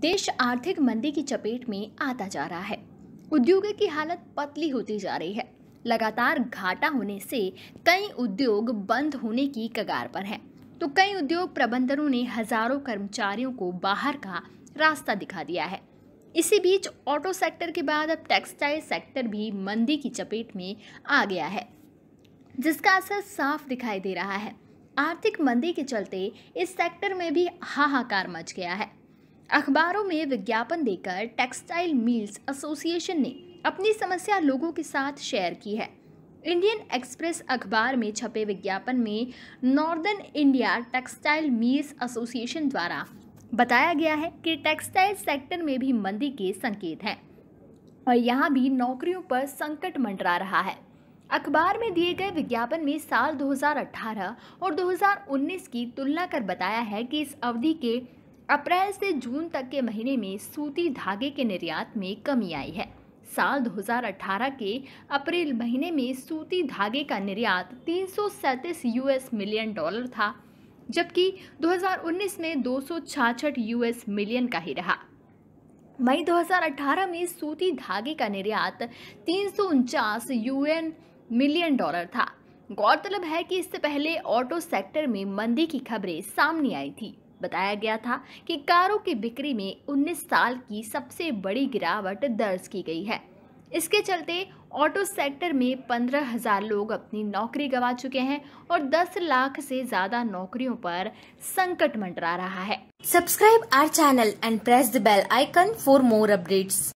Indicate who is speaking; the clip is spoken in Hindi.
Speaker 1: देश आर्थिक मंदी की चपेट में आता जा रहा है उद्योग की हालत पतली होती जा रही है लगातार घाटा होने से कई उद्योग बंद होने की कगार पर हैं तो कई उद्योग प्रबंधनों ने हजारों कर्मचारियों को बाहर का रास्ता दिखा दिया है इसी बीच ऑटो सेक्टर के बाद अब टेक्सटाइल सेक्टर भी मंदी की चपेट में आ गया है जिसका असर साफ दिखाई दे रहा है आर्थिक मंदी के चलते इस सेक्टर में भी हाहाकार मच गया है अखबारों में विज्ञापन देकर टेक्सटाइल मिल्स एसोसिएशन ने अपनी समस्या लोगों के साथ शेयर की है इंडियन एक्सप्रेस अखबार में छपे विज्ञापन में northern India textile mills association द्वारा बताया गया है कि टेक्सटाइल सेक्टर में भी मंदी के संकेत हैं और यहाँ भी नौकरियों पर संकट मंडरा रहा है अखबार में दिए गए विज्ञापन में साल 2018 और 2019 की तुलना कर बताया है कि इस अवधि के अप्रैल से जून तक के महीने में सूती धागे के निर्यात में कमी आई है साल 2018 के अप्रैल महीने में सूती धागे का निर्यात तीन यूएस मिलियन डॉलर था जबकि 2019 में दो यूएस मिलियन का ही रहा मई 2018 में सूती धागे का निर्यात तीन यूएन मिलियन डॉलर था गौरतलब है कि इससे पहले ऑटो सेक्टर में मंदी की खबरें सामने आई थी बताया गया था कि कारों की बिक्री में 19 साल की सबसे बड़ी गिरावट दर्ज की गई है इसके चलते ऑटो सेक्टर में पंद्रह हज़ार लोग अपनी नौकरी गंवा चुके हैं और 10 लाख से ज़्यादा नौकरियों पर संकट मंडरा रहा है subscribe our channel and press the bell icon for more updates